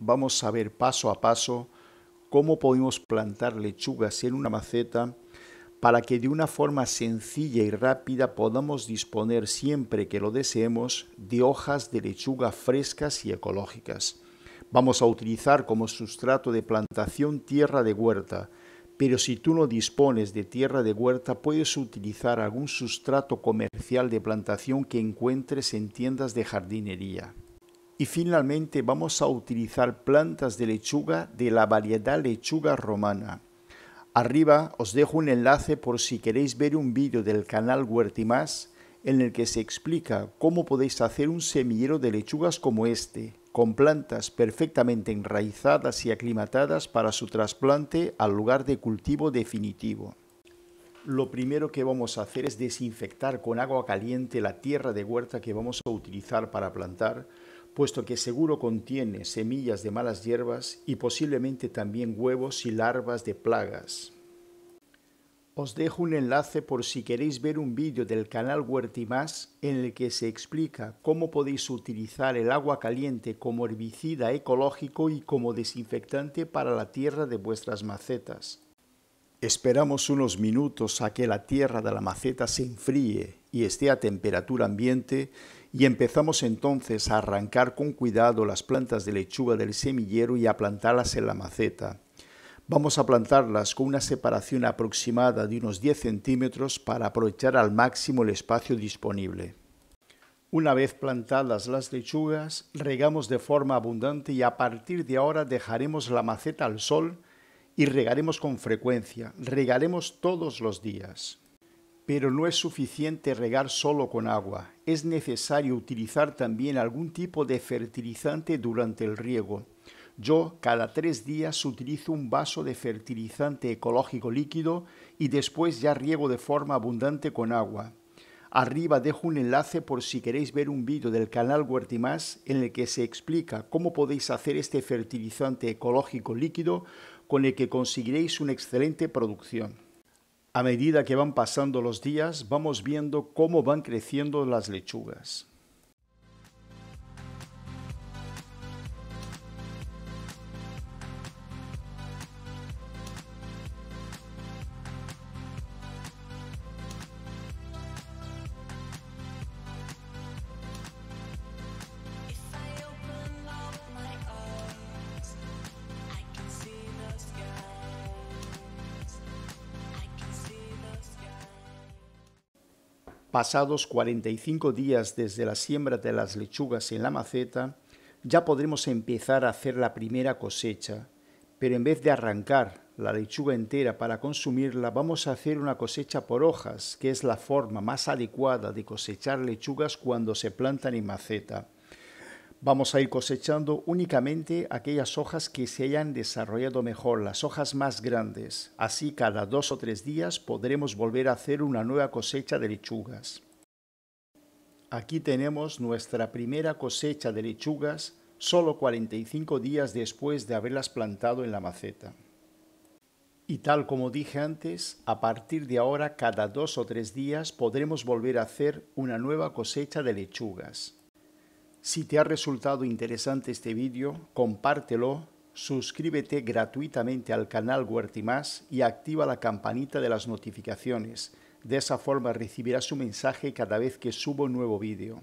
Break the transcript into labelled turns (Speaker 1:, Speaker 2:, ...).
Speaker 1: vamos a ver paso a paso cómo podemos plantar lechugas en una maceta para que de una forma sencilla y rápida podamos disponer siempre que lo deseemos de hojas de lechuga frescas y ecológicas. Vamos a utilizar como sustrato de plantación tierra de huerta, pero si tú no dispones de tierra de huerta puedes utilizar algún sustrato comercial de plantación que encuentres en tiendas de jardinería. Y finalmente vamos a utilizar plantas de lechuga de la variedad lechuga romana. Arriba os dejo un enlace por si queréis ver un vídeo del canal Huertimás en el que se explica cómo podéis hacer un semillero de lechugas como este, con plantas perfectamente enraizadas y aclimatadas para su trasplante al lugar de cultivo definitivo. Lo primero que vamos a hacer es desinfectar con agua caliente la tierra de huerta que vamos a utilizar para plantar puesto que seguro contiene semillas de malas hierbas y posiblemente también huevos y larvas de plagas. Os dejo un enlace por si queréis ver un vídeo del canal Más en el que se explica cómo podéis utilizar el agua caliente como herbicida ecológico y como desinfectante para la tierra de vuestras macetas. Esperamos unos minutos a que la tierra de la maceta se enfríe esté a temperatura ambiente y empezamos entonces a arrancar con cuidado las plantas de lechuga del semillero y a plantarlas en la maceta. Vamos a plantarlas con una separación aproximada de unos 10 centímetros para aprovechar al máximo el espacio disponible. Una vez plantadas las lechugas, regamos de forma abundante y a partir de ahora dejaremos la maceta al sol y regaremos con frecuencia, regaremos todos los días. Pero no es suficiente regar solo con agua, es necesario utilizar también algún tipo de fertilizante durante el riego. Yo cada tres días utilizo un vaso de fertilizante ecológico líquido y después ya riego de forma abundante con agua. Arriba dejo un enlace por si queréis ver un vídeo del canal Huertimás en el que se explica cómo podéis hacer este fertilizante ecológico líquido con el que conseguiréis una excelente producción. A medida que van pasando los días, vamos viendo cómo van creciendo las lechugas. Pasados 45 días desde la siembra de las lechugas en la maceta, ya podremos empezar a hacer la primera cosecha, pero en vez de arrancar la lechuga entera para consumirla, vamos a hacer una cosecha por hojas, que es la forma más adecuada de cosechar lechugas cuando se plantan en maceta. Vamos a ir cosechando únicamente aquellas hojas que se hayan desarrollado mejor, las hojas más grandes. Así cada dos o tres días podremos volver a hacer una nueva cosecha de lechugas. Aquí tenemos nuestra primera cosecha de lechugas solo 45 días después de haberlas plantado en la maceta. Y tal como dije antes, a partir de ahora cada dos o tres días podremos volver a hacer una nueva cosecha de lechugas. Si te ha resultado interesante este vídeo, compártelo, suscríbete gratuitamente al canal Huertimás y activa la campanita de las notificaciones. De esa forma recibirás un mensaje cada vez que subo un nuevo vídeo.